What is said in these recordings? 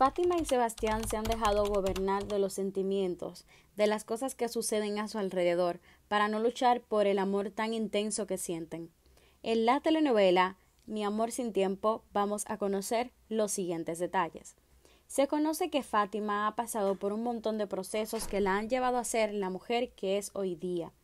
Fátima y Sebastián se han dejado gobernar de los sentimientos, de las cosas que suceden a su alrededor, para no luchar por el amor tan intenso que sienten. En la telenovela Mi amor sin tiempo vamos a conocer los siguientes detalles. Se conoce que Fátima ha pasado por un montón de procesos que la han llevado a ser la mujer que es hoy día.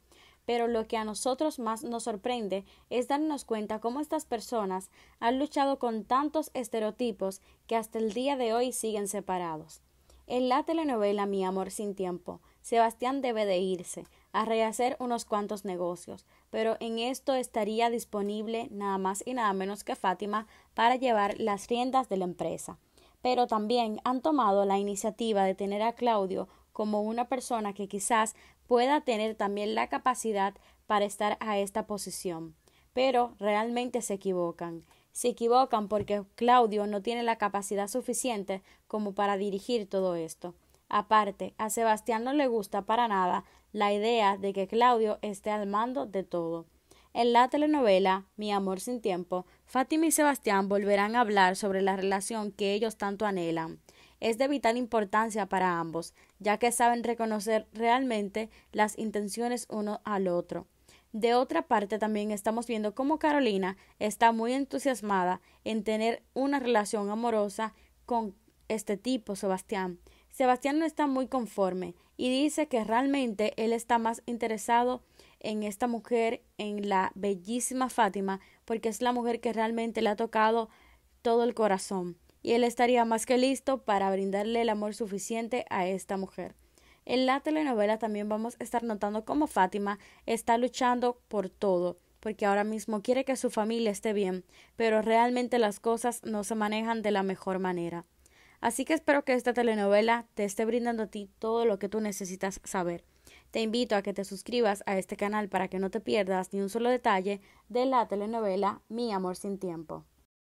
Pero lo que a nosotros más nos sorprende es darnos cuenta cómo estas personas han luchado con tantos estereotipos que hasta el día de hoy siguen separados. En la telenovela Mi amor sin tiempo, Sebastián debe de irse a rehacer unos cuantos negocios, pero en esto estaría disponible nada más y nada menos que Fátima para llevar las riendas de la empresa. Pero también han tomado la iniciativa de tener a Claudio como una persona que quizás pueda tener también la capacidad para estar a esta posición. Pero realmente se equivocan. Se equivocan porque Claudio no tiene la capacidad suficiente como para dirigir todo esto. Aparte, a Sebastián no le gusta para nada la idea de que Claudio esté al mando de todo. En la telenovela Mi amor sin tiempo, Fátima y Sebastián volverán a hablar sobre la relación que ellos tanto anhelan es de vital importancia para ambos, ya que saben reconocer realmente las intenciones uno al otro. De otra parte, también estamos viendo cómo Carolina está muy entusiasmada en tener una relación amorosa con este tipo, Sebastián. Sebastián no está muy conforme y dice que realmente él está más interesado en esta mujer, en la bellísima Fátima, porque es la mujer que realmente le ha tocado todo el corazón y él estaría más que listo para brindarle el amor suficiente a esta mujer. En la telenovela también vamos a estar notando cómo Fátima está luchando por todo, porque ahora mismo quiere que su familia esté bien, pero realmente las cosas no se manejan de la mejor manera. Así que espero que esta telenovela te esté brindando a ti todo lo que tú necesitas saber. Te invito a que te suscribas a este canal para que no te pierdas ni un solo detalle de la telenovela Mi Amor sin Tiempo.